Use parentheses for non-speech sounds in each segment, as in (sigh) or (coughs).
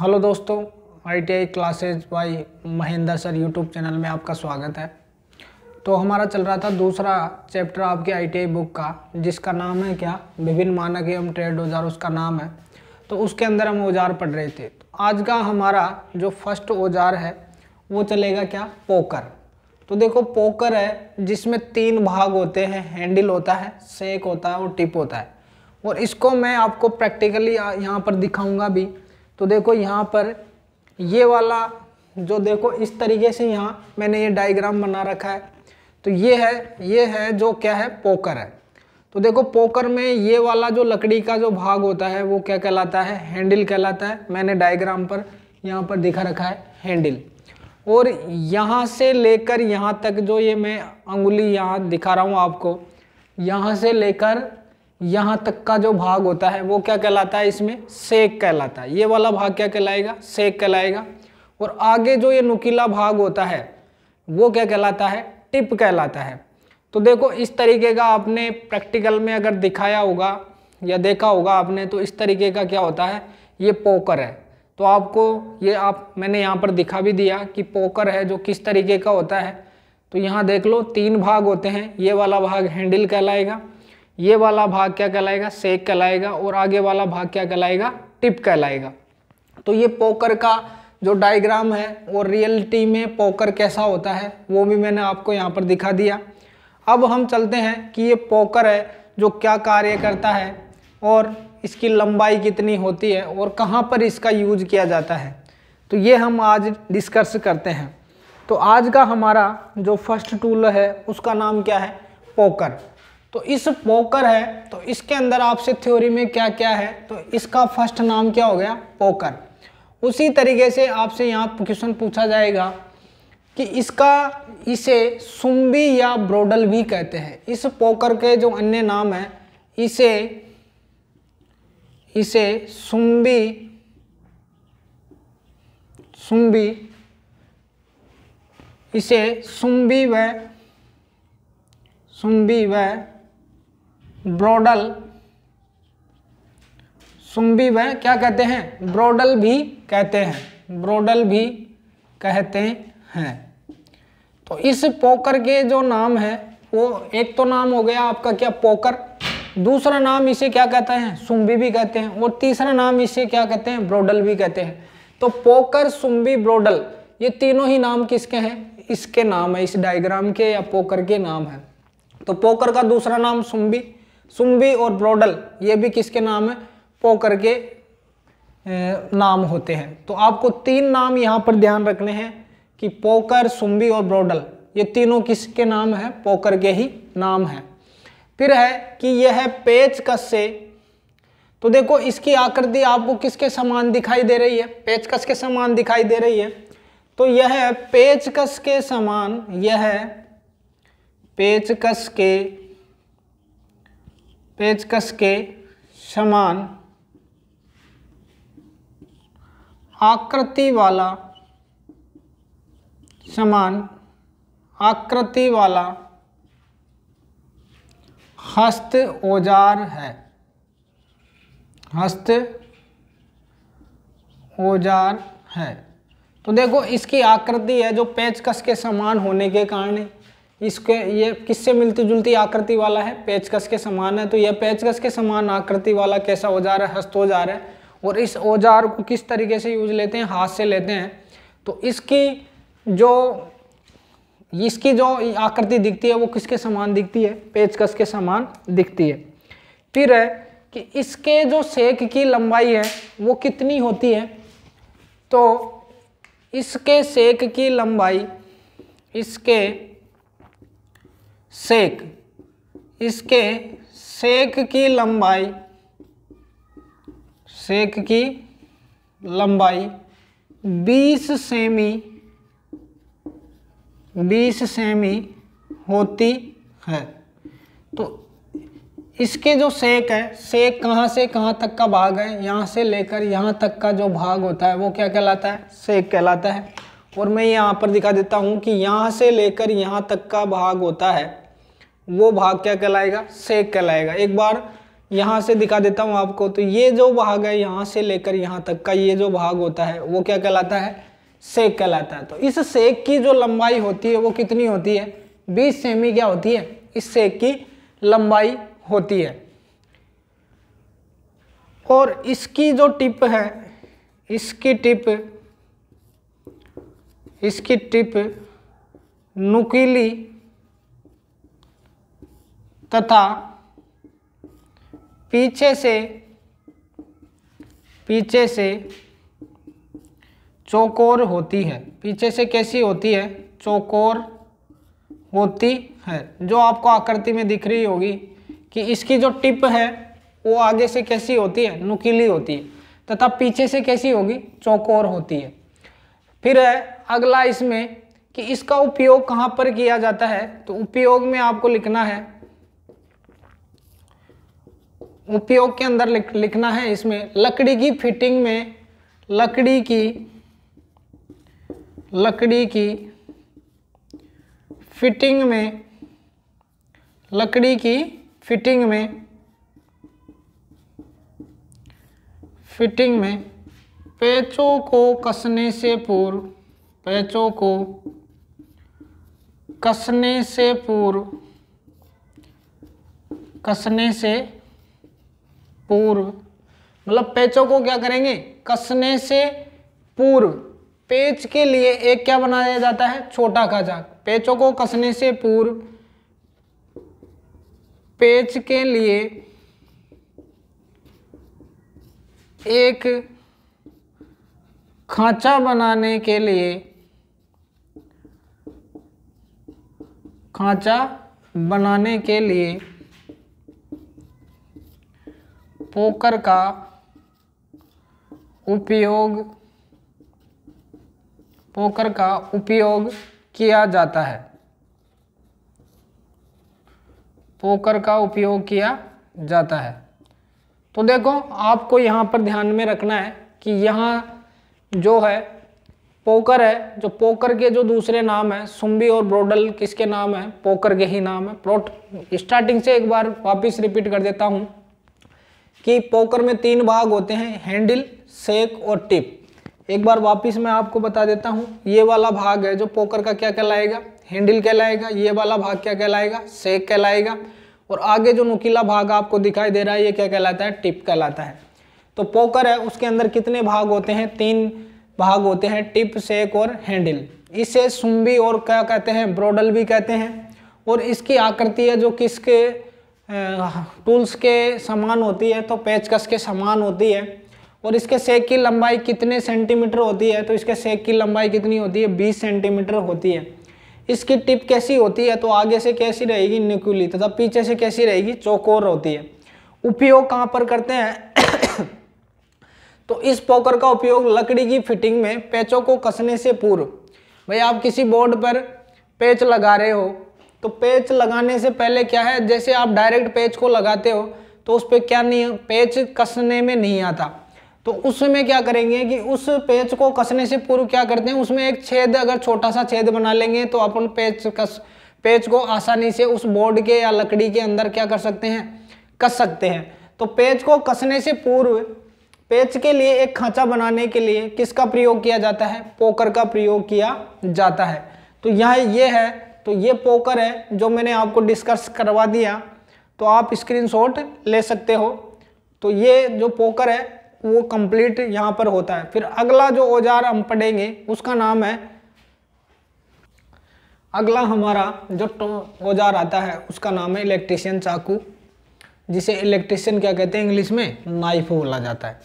hello दोस्तों ITI classes by Mahendra sir YouTube channel में आपका स्वागत है तो हमारा चल रहा था दूसरा चैप्टर आपके आईटीआई बुक का जिसका नाम है क्या विभिन्न मानक एवं ट्रेड औजार उसका नाम है तो उसके अंदर हम औजार पढ़ रहे थे तो आज का हमारा जो फर्स्ट औजार है वो चलेगा क्या पोकर तो देखो पोकर है जिसमें तीन भाग होते हैं हैंडल होता है सेक होता है और टिप होता है और इसको मैं आपको प्रैक्टिकली यहाँ पर दिखाऊँगा भी तो देखो यहाँ पर ये वाला जो देखो इस तरीके से यहाँ मैंने ये डायग्राम बना रखा है तो ये है ये है जो क्या है पोकर है तो देखो पोकर में ये वाला जो लकड़ी का जो भाग होता है वो क्या कहलाता है हैंडल कहलाता है मैंने डायग्राम पर यहाँ पर दिखा रखा है हैंडल और यहाँ से लेकर यहाँ तक जो ये मैं अंगुली यहाँ दिखा रहा हूँ आपको यहाँ से लेकर यहाँ तक का जो भाग होता है वो क्या कहलाता है इसमें सेक कहलाता है ये वाला भाग क्या कहलाएगा सेक कहलाएगा और आगे जो ये नुकीला भाग होता है वो क्या कहलाता है टिप कहलाता है तो देखो इस तरीके का आपने प्रैक्टिकल में अगर दिखाया होगा या देखा होगा आपने तो इस तरीके का क्या होता है ये पोकर है तो आपको ये आप मैंने यहाँ पर दिखा भी दिया कि पोकर है जो किस तरीके का होता है तो यहाँ देख लो तीन भाग होते हैं ये वाला भाग हैंडल कहलाएगा ये वाला भाग क्या कहलाएगा सेक कहलाएगा और आगे वाला भाग क्या कहलाएगा टिप कहलाएगा तो ये पोकर का जो डायग्राम है और रियलिटी में पोकर कैसा होता है वो भी मैंने आपको यहाँ पर दिखा दिया अब हम चलते हैं कि ये पोकर है जो क्या कार्य करता है और इसकी लंबाई कितनी होती है और कहाँ पर इसका यूज किया जाता है तो ये हम आज डिस्कस करते हैं तो आज का हमारा जो फर्स्ट टूल है उसका नाम क्या है पोकर तो इस पोकर है तो इसके अंदर आपसे थ्योरी में क्या क्या है तो इसका फर्स्ट नाम क्या हो गया पोकर उसी तरीके से आपसे यहाँ क्वेश्चन पूछा जाएगा कि इसका इसे सुम्बी या ब्रोडल भी कहते हैं इस पोकर के जो अन्य नाम है इसे इसे सुम्बी सुम्बी इसे सुम्बी व सुम्बी व ब्रोडल सुम्बी वह क्या कहते हैं ब्रोडल भी कहते हैं ब्रोडल भी कहते हैं तो इस पोकर के जो नाम है वो एक तो नाम हो गया आपका क्या पोकर दूसरा नाम इसे क्या कहते हैं सुम्बी भी कहते हैं और तीसरा नाम इसे क्या कहते हैं ब्रोडल भी कहते हैं तो पोकर सुम्बी ब्रोडल ये तीनों ही नाम किसके हैं इसके नाम है इस डायग्राम के या पोकर के नाम है तो पोकर का दूसरा नाम सुम्बी सुम्बी और ब्रोडल ये भी किसके नाम है पोकर के नाम होते हैं तो आपको तीन नाम यहाँ पर ध्यान रखने हैं कि पोकर सुम्बी और ब्रोडल ये तीनों किसके नाम है पोकर के ही नाम है फिर है कि यह है कस से तो देखो इसकी आकृति आपको किसके समान दिखाई दे रही है पेचकस के समान दिखाई दे रही है तो यह पेचकस के समान यह पेचकस के पेचकस के समान आकृति वाला समान आकृति वाला हस्त औजार है हस्त औजार है तो देखो इसकी आकृति है जो पेचकस के समान होने के कारण इसके ये किससे मिलती जुलती आकृति वाला है पेचकस के समान है तो यह पेचकस के समान आकृति वाला कैसा औजार है हस्त औजार है और इस औजार को किस तरीके से यूज लेते हैं हाथ से लेते हैं तो इसकी जो इसकी जो आकृति दिखती है वो किसके समान दिखती है पेचकस के समान दिखती है फिर है कि इसके जो सेक की लंबाई है वो कितनी होती है तो इसके सेक की लंबाई इसके सेक इसके सेक की लंबाई सेक की लंबाई 20 सेमी 20 सेमी होती है तो इसके जो सेक है सेक कहाँ से कहाँ तक का भाग है यहाँ से लेकर यहाँ तक का जो भाग होता है वो क्या कहलाता है सेक कहलाता है और मैं यहाँ पर दिखा देता हूँ कि यहाँ से लेकर यहाँ तक का भाग होता है वो भाग क्या कहलाएगा सेक कहलाएगा एक बार यहाँ से दिखा देता हूँ आपको तो ये जो भाग है यहाँ से लेकर यहाँ तक का ये जो भाग होता है वो क्या कहलाता है सेक कहलाता है तो इस सेक की जो लंबाई होती है वो कितनी होती है बीस सेमी क्या होती है इस सेक की लंबाई होती है और इसकी जो टिप है इसकी टिप इसकी टिप नुकीली तथा पीछे से पीछे से चौकोर होती है पीछे से कैसी होती है चौकोर होती है जो आपको आकृति में दिख रही होगी कि इसकी जो टिप है वो आगे से कैसी होती है नुकीली होती है तथा पीछे से कैसी होगी चौकोर होती है फिर है अगला इसमें कि इसका उपयोग कहाँ पर किया जाता है तो उपयोग में आपको लिखना है उपयोग के अंदर लिख, लिखना है इसमें लकड़ी की फिटिंग में लकड़ी की लकड़ी की फिटिंग में लकड़ी की फिटिंग में फिटिंग में पैचों को कसने से पूर्व पैचों को कसने से पूर्व कसने से पूर्व मतलब पेचों को क्या करेंगे कसने से पूर्व पेच के लिए एक क्या बनाया जाता है छोटा खाचा पेचों को कसने से पूर्व पेच के लिए एक खांचा बनाने के लिए खांचा बनाने के लिए पोकर का उपयोग पोकर का उपयोग किया जाता है पोकर का उपयोग किया जाता है तो देखो आपको यहाँ पर ध्यान में रखना है कि यहाँ जो है पोकर है जो पोकर के जो दूसरे नाम है सुम्बी और ब्रोडल किसके नाम है पोकर के ही नाम है प्रोट स्टार्टिंग से एक बार वापस रिपीट कर देता हूँ कि पोकर में तीन भाग होते हैं हैंडल सेक और टिप एक बार वापस मैं आपको बता देता हूँ ये वाला भाग है जो पोकर का क्या कहलाएगा हैंडल कहलाएगा ये वाला भाग क्या कहलाएगा सेक कहलाएगा और आगे जो नुकीला भाग आपको दिखाई दे रहा है ये क्या कहलाता है टिप कहलाता है तो पोकर है उसके अंदर कितने भाग होते हैं तीन भाग होते हैं टिप सेक और हैंडल इसे सुम्बी और क्या कहते हैं ब्रोडल भी कहते हैं और इसकी आकृति है जो किसके टूल्स के समान होती है तो पेचकस के समान होती है और इसके सेक की लंबाई कितने सेंटीमीटर होती है तो इसके सेक की लंबाई कितनी होती है 20 सेंटीमीटर होती है इसकी टिप कैसी होती है तो आगे से कैसी रहेगी निकुली तथा पीछे से कैसी रहेगी चौकोर होती है उपयोग कहाँ पर करते हैं (coughs) तो इस पोकर का उपयोग लकड़ी की फिटिंग में पैचों को कसने से पूर्व भाई आप किसी बोर्ड पर पैच लगा रहे हो तो पेच लगाने से पहले क्या है जैसे आप डायरेक्ट पेच को लगाते हो तो उस पर क्या नहीं पेच कसने में नहीं आता तो उसमें क्या करेंगे कि उस पेच को कसने से पूर्व क्या करते हैं उसमें एक छेद अगर छोटा सा छेद बना लेंगे तो अपन पेच कस पेच को आसानी से उस बोर्ड के या लकड़ी के अंदर क्या कर सकते हैं कस सकते हैं तो पेच को कसने से पूर्व पेच के लिए एक खांचा बनाने के लिए किसका प्रयोग किया जाता है पोकर का प्रयोग किया जाता है तो यह ये है तो ये पोकर है जो मैंने आपको डिस्कस करवा दिया तो आप स्क्रीनशॉट ले सकते हो तो ये जो पोकर है वो कंप्लीट यहाँ पर होता है फिर अगला जो औजार हम पढ़ेंगे उसका नाम है अगला हमारा जो औजार आता है उसका नाम है इलेक्ट्रिशियन चाकू जिसे इलेक्ट्रिशियन क्या कहते हैं इंग्लिश में नाइफ बोला जाता है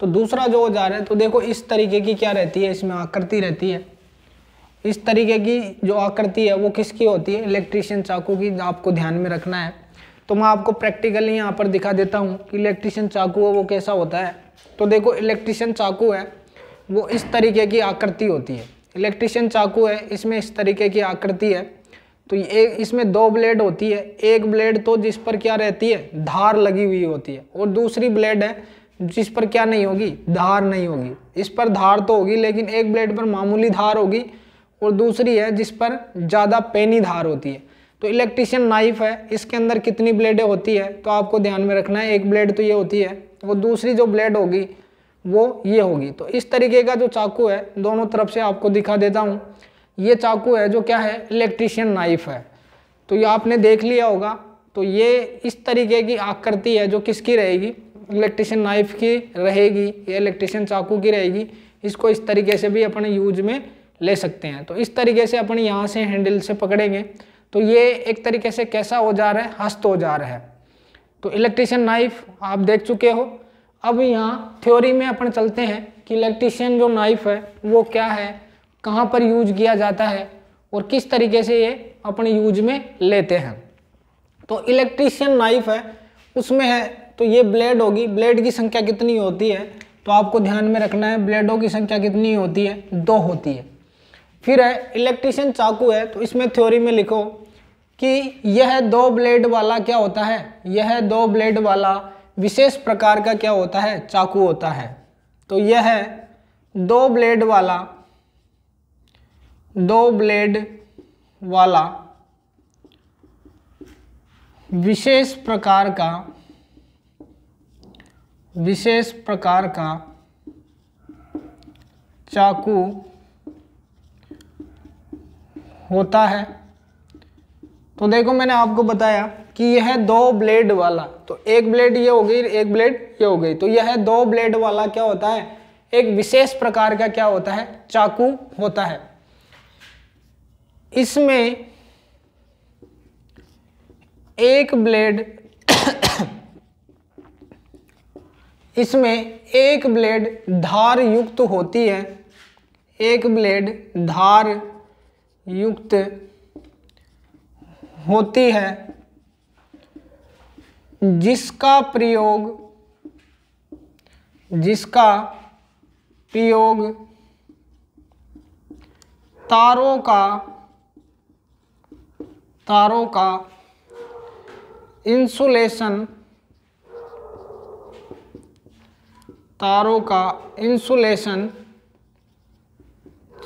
तो दूसरा जो औजार है तो देखो इस तरीके की क्या रहती है इसमें आकृति रहती है इस तरीके की जो आकृति है वो किसकी होती है इलेक्ट्रिशियन चाकू की आपको ध्यान में रखना है तो मैं आपको प्रैक्टिकली यहाँ पर दिखा देता हूँ कि इलेक्ट्रिशियन चाकू है वो कैसा होता है तो देखो इलेक्ट्रिशियन चाकू है वो इस तरीके की आकृति होती है इलेक्ट्रिशियन चाकू है इसमें इस तरीके की आकृति है तो ये इसमें दो ब्लेड होती है एक ब्लेड तो जिस पर क्या रहती है धार लगी हुई होती है और दूसरी ब्लेड है जिस पर क्या नहीं होगी धार नहीं होगी इस पर धार तो होगी लेकिन एक ब्लेड पर मामूली धार होगी और दूसरी है जिस पर ज़्यादा पेनी धार होती है तो इलेक्ट्रिशियन नाइफ है इसके अंदर कितनी ब्लेडें होती है तो आपको ध्यान में रखना है एक ब्लेड तो ये होती है और दूसरी जो ब्लेड होगी वो ये होगी तो इस तरीके का जो चाकू है दोनों तरफ से आपको दिखा देता हूँ ये चाकू है जो क्या है इलेक्ट्रिशियन नाइफ है तो ये आपने देख लिया होगा तो ये इस तरीके की आकृति है जो किसकी रहेगी इलेक्ट्रिशियन नाइफ की रहेगी या इलेक्ट्रिशियन चाकू की रहेगी इसको इस तरीके से भी अपने यूज में ले सकते हैं तो इस तरीके से अपन यहाँ से हैंडल से पकड़ेंगे तो ये एक तरीके से कैसा औजार है हस्त औजार है तो इलेक्ट्रिशियन नाइफ आप देख चुके हो अब यहाँ थ्योरी में अपन चलते हैं कि इलेक्ट्रिशियन जो नाइफ है वो क्या है कहाँ पर यूज किया जाता है और किस तरीके से ये अपने यूज में लेते हैं तो इलेक्ट्रिशियन नाइफ है उसमें है तो ये ब्लेड होगी ब्लेड की संख्या कितनी होती है तो आपको ध्यान में रखना है ब्लेडों की संख्या कितनी होती है दो होती है फिर है इलेक्ट्रिशियन चाकू है तो इसमें थ्योरी में लिखो कि यह दो ब्लेड वाला क्या होता है यह दो ब्लेड वाला विशेष प्रकार का क्या होता है चाकू होता है तो यह है दो ब्लेड वाला दो ब्लेड वाला विशेष प्रकार का विशेष प्रकार का चाकू होता है तो देखो मैंने आपको बताया कि यह है दो ब्लेड वाला तो एक ब्लेड ये हो गई एक ब्लेड ये हो गई तो यह है दो ब्लेड वाला क्या होता है एक विशेष प्रकार का क्या होता है चाकू होता है इसमें एक ब्लेड इसमें एक ब्लेड धार युक्त होती है एक ब्लेड धार युक्त होती है जिसका प्रयोग जिसका प्रयोग तारों का तारों का इंसुलेशन तारों का इंसुलेशन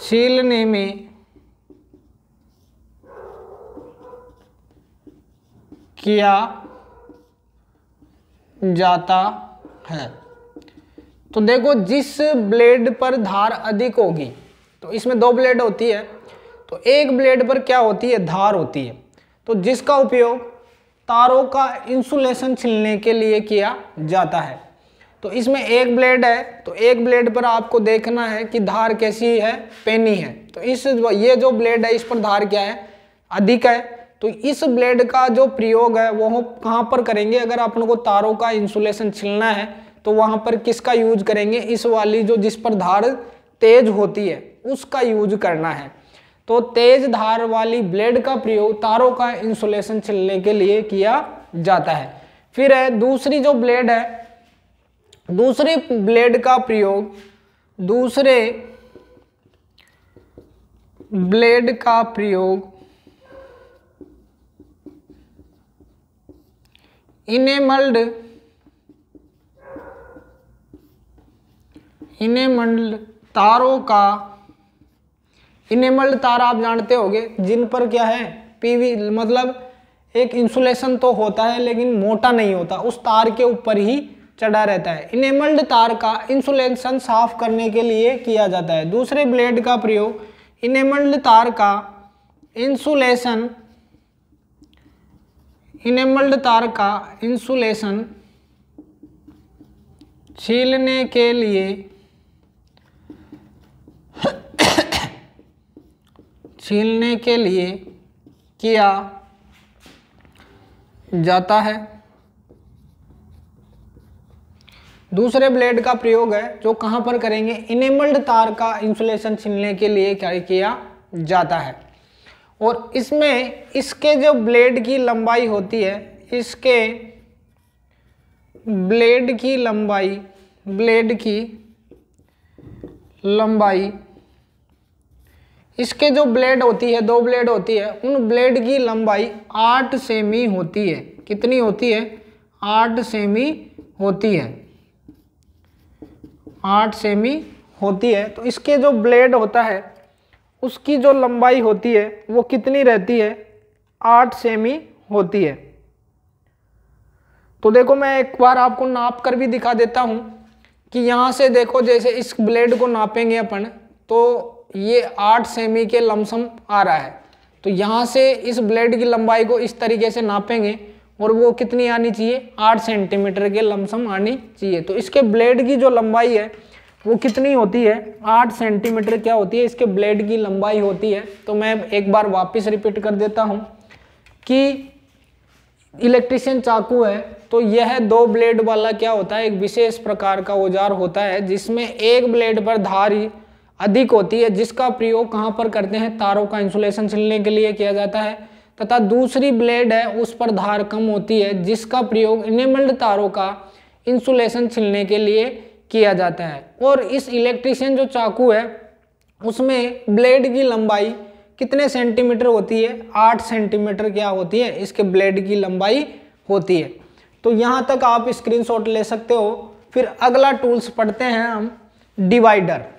छीलने में किया जाता है तो देखो जिस ब्लेड पर धार अधिक होगी तो इसमें दो ब्लेड होती है तो एक ब्लेड पर क्या होती है धार होती है तो जिसका उपयोग तारों का इंसुलेशन छिलने के लिए किया जाता है तो इसमें एक ब्लेड है तो एक ब्लेड पर आपको देखना है कि धार कैसी है पेनी है तो इस ये जो ब्लेड है इस पर धार क्या है अधिक है तो इस ब्लेड का जो प्रयोग है वो हम कहाँ पर करेंगे अगर अपन को तारों का इंसुलेशन छिलना है तो वहाँ पर किसका यूज करेंगे इस वाली जो जिस पर धार तेज होती है उसका यूज करना है तो तेज धार वाली ब्लेड का प्रयोग तारों का इंसुलेशन छिलने के लिए किया जाता है फिर है दूसरी जो ब्लेड है दूसरे ब्लेड का प्रयोग दूसरे ब्लेड का प्रयोग इनेमल्ड इनेमल्ड तारों का इनेमल्ड तार आप जानते होंगे जिन पर क्या है पीवी मतलब एक इंसुलेशन तो होता है लेकिन मोटा नहीं होता उस तार के ऊपर ही चढ़ा रहता है इनेमल्ड तार का इंसुलेशन साफ करने के लिए किया जाता है दूसरे ब्लेड का प्रयोग इनेमल्ड तार का इंसुलेशन इनेमल्ड तार का इंसुलेशन छीलने के लिए छीलने के लिए किया जाता है दूसरे ब्लेड का प्रयोग है जो कहां पर करेंगे इनेमल्ड तार का इंसुलेशन छीनने के लिए क्या किया जाता है और इसमें इसके जो ब्लेड की लंबाई होती है इसके ब्लेड की लंबाई ब्लेड की लंबाई इसके जो ब्लेड होती है दो ब्लेड होती है उन ब्लेड की लंबाई आठ सेमी होती है कितनी होती है आठ सेमी होती है आठ सेमी होती है तो इसके जो ब्लेड होता है उसकी जो लंबाई होती है वो कितनी रहती है आठ सेमी होती है तो देखो मैं एक बार आपको नाप कर भी दिखा देता हूं कि यहां से देखो जैसे इस ब्लेड को नापेंगे अपन तो ये आठ सेमी के लमसम आ रहा है तो यहां से इस ब्लेड की लंबाई को इस तरीके से नापेंगे और वो कितनी आनी चाहिए आठ सेंटीमीटर के लमसम आनी चाहिए तो इसके ब्लेड की जो लंबाई है वो कितनी होती है आठ सेंटीमीटर क्या होती है इसके ब्लेड की लंबाई होती है तो मैं एक बार वापस रिपीट कर देता हूँ कि इलेक्ट्रिशियन चाकू है तो यह दो ब्लेड वाला क्या होता है एक विशेष प्रकार का औजार होता है जिसमें एक ब्लेड पर धारी अधिक होती है जिसका प्रयोग कहाँ पर करते हैं तारों का इंसुलेशन छिलने के लिए किया जाता है तथा दूसरी ब्लेड है उस पर धार कम होती है जिसका प्रयोग इनेमल्ड तारों का इंसुलेशन छिलने के लिए किया जाता है और इस इलेक्ट्रिशियन जो चाकू है उसमें ब्लेड की लंबाई कितने सेंटीमीटर होती है आठ सेंटीमीटर क्या होती है इसके ब्लेड की लंबाई होती है तो यहाँ तक आप स्क्रीनशॉट ले सकते हो फिर अगला टूल्स पढ़ते हैं हम डिवाइडर